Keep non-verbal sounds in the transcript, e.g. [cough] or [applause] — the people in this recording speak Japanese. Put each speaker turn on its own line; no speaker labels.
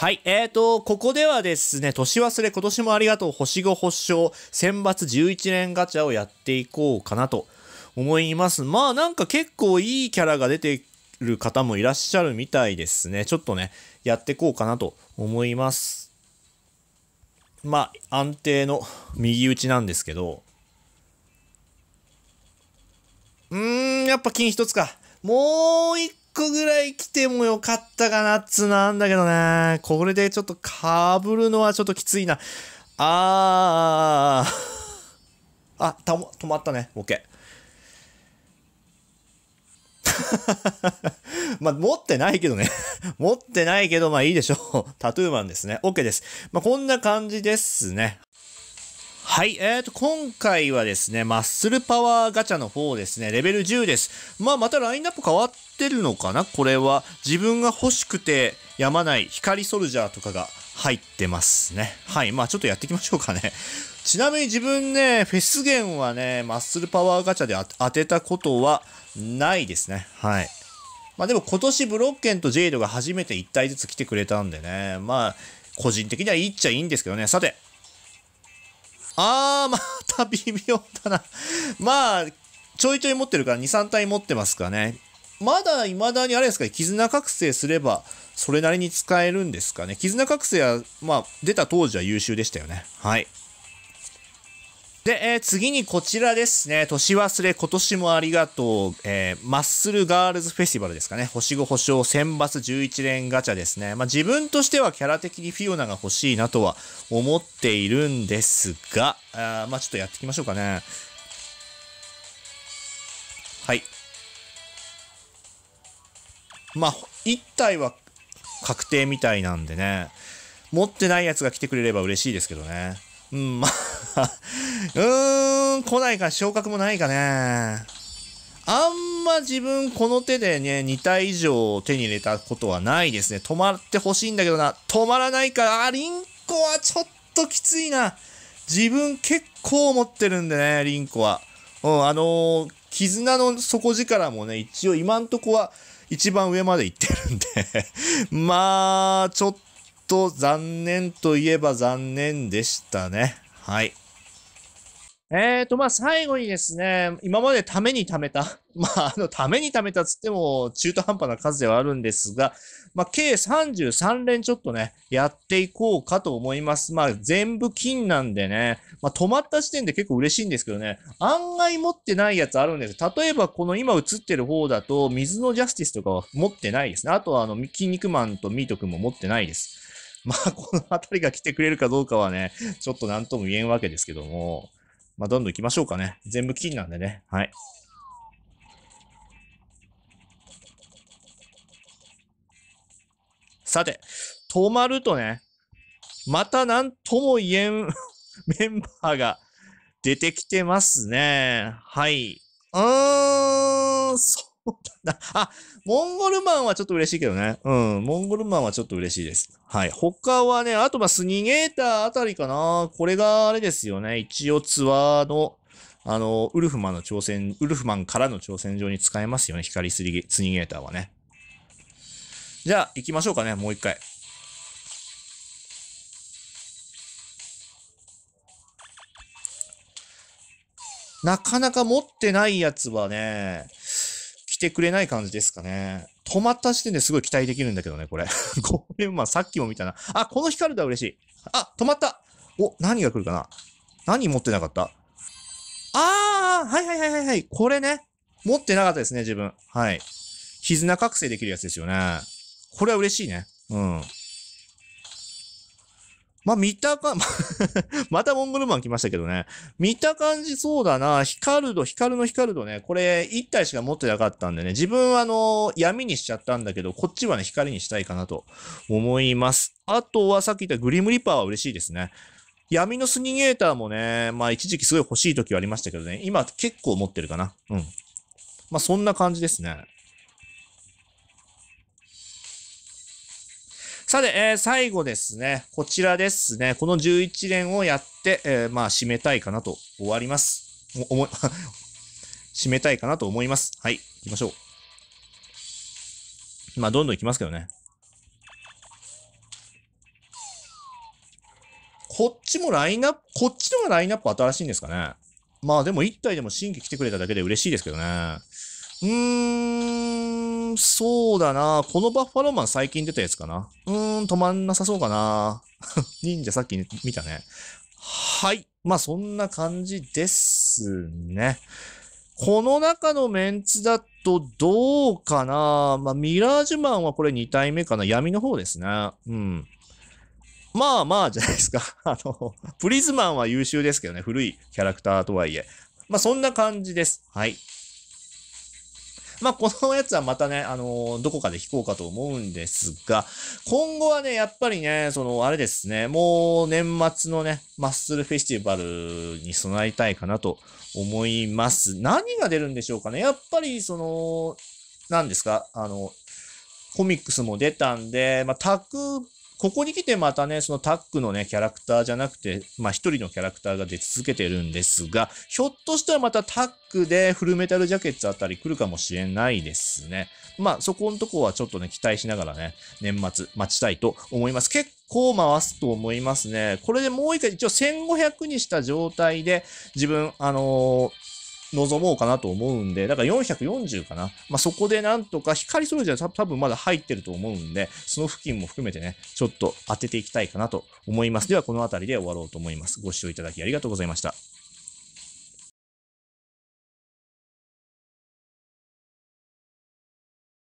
はい。えーと、ここではですね、年忘れ今年もありがとう星5発祥、選抜11年ガチャをやっていこうかなと思います。まあなんか結構いいキャラが出てる方もいらっしゃるみたいですね。ちょっとね、やってこうかなと思います。まあ、安定の右打ちなんですけど。うーん、やっぱ金一つか。もう一個ぐらい来てもよかったかなっつなんだけどね。これでちょっとかぶるのはちょっときついな。あー。あ、たも、止まったね。OK。[laughs] まあ、持ってないけどね持ってないけど、まあいいでしょうタトゥーマンですね。OK です。まあ、こんな感じですね。はい、えーと、今回はですね、マッスルパワーガチャの方ですね、レベル10です。まあ、またラインナップ変わってるのかなこれは。自分が欲しくてやまない光ソルジャーとかが入ってますね。はい、まあ、ちょっとやっていきましょうかね。[laughs] ちなみに自分ね、フェス源はね、マッスルパワーガチャで当てたことはないですね。はい。まあでも今年ブロッケンとジェイドが初めて1体ずつ来てくれたんでね、まあ個人的には言いっちゃいいんですけどね。さて、あー、また微妙だな [laughs] まあ、ちょいちょい持ってるから2、3体持ってますかね。まだ未だにあれですか絆覚醒すればそれなりに使えるんですかね。絆覚醒は、まあ、出た当時は優秀でしたよね。はい。で、えー、次にこちらですね。年忘れ、今年もありがとう。えー、マッスルガールズフェスティバルですかね。星5保証選抜11連ガチャですね。まあ、自分としてはキャラ的にフィオナが欲しいなとは思っているんですが、あまあ、ちょっとやっていきましょうかね。はい。まあ、1体は確定みたいなんでね。持ってないやつが来てくれれば嬉しいですけどね。うん、まあうーん、来ないか昇格もないかね。あんま自分この手でね、2体以上手に入れたことはないですね。止まってほしいんだけどな。止まらないから、あ、リンコはちょっときついな。自分結構持ってるんでね、リンコは。うん、あのー、絆の底力もね、一応今んとこは一番上まで行ってるんで [laughs] まあ、ちょっと残念といえば残念でしたね。はい。えーと、まあ、最後にですね、今までために貯めた、[laughs] まあ、あの、ために貯めたつっても、中途半端な数ではあるんですが、まあ、計33連ちょっとね、やっていこうかと思います。まあ、全部金なんでね、まあ、止まった時点で結構嬉しいんですけどね、案外持ってないやつあるんです。例えば、この今映ってる方だと、水のジャスティスとかは持ってないですね。あとは、あの、筋肉マンとミート君も持ってないです。まあ、この辺りが来てくれるかどうかはね、ちょっと何とも言えんわけですけども。まあ、どんどん行きましょうかね。全部金なんでね。はい。さて、止まるとね、また何とも言えん [laughs] メンバーが出てきてますね。はい。うーん、そあ、モンゴルマンはちょっと嬉しいけどね。うん、モンゴルマンはちょっと嬉しいです。はい。他はね、あとまスニゲーターあたりかな。これがあれですよね。一応ツアーの、あの、ウルフマンの挑戦、ウルフマンからの挑戦状に使えますよね。光スリスニゲーターはね。じゃあ、行きましょうかね。もう一回。なかなか持ってないやつはね、してくれない感じですかね。止まった時点ですごい期待できるんだけどね、これ。こ [laughs] れ、まあさっきも見たな。あ、この光るだ、嬉しい。あ、止まったお、何が来るかな何持ってなかったあー、はいはいはいはいはい。これね。持ってなかったですね、自分。はい。絆覚醒できるやつですよね。これは嬉しいね。うん。まあ、見たか、[laughs] またモンゴルマン来ましたけどね。見た感じそうだな。ヒカルド、ヒカルのヒカルドね。これ、1体しか持ってなかったんでね。自分はあの、闇にしちゃったんだけど、こっちはね、光にしたいかなと思います。あとはさっき言ったグリムリパーは嬉しいですね。闇のスニゲーターもね、まあ一時期すごい欲しい時はありましたけどね。今結構持ってるかな。うん。まあそんな感じですね。さて、えー、最後ですね、こちらですね、この11連をやって、えー、まあ、締めたいかなと終わります。お思 [laughs] 締めたいかなと思います。はい、行きましょう。まあ、どんどん行きますけどね。こっちもラインナップ、こっちのがラインナップ新しいんですかね。まあでも1体でも新規来てくれただけで嬉しいですけどね。うーん。そうだな。このバッファローマン最近出たやつかな。うーん、止まんなさそうかな。[laughs] 忍者さっき見たね。はい。まあ、そんな感じですね。この中のメンツだとどうかな。まあ、ミラージュマンはこれ2体目かな。闇の方ですね。うん。まあまあじゃないですか。[laughs] あの、プリズマンは優秀ですけどね。古いキャラクターとはいえ。まあ、そんな感じです。はい。まあ、このやつはまたね、あのー、どこかで弾こうかと思うんですが、今後はね、やっぱりね、その、あれですね、もう年末のね、マッスルフェスティバルに備えたいかなと思います。何が出るんでしょうかねやっぱり、その、何ですかあの、コミックスも出たんで、まあ、タクここに来てまたね、そのタックのね、キャラクターじゃなくて、まあ一人のキャラクターが出続けてるんですが、ひょっとしたらまたタックでフルメタルジャケットあたり来るかもしれないですね。まあそこんとこはちょっとね、期待しながらね、年末待ちたいと思います。結構回すと思いますね。これでもう一回一応1500にした状態で、自分、あのー望もうかなと思うんで、だから440かな。まあ、そこでなんとか、光ソルジャー多分まだ入ってると思うんで、その付近も含めてね、ちょっと当てていきたいかなと思います。では、この辺りで終わろうと思います。ご視聴いただきありがとうございました。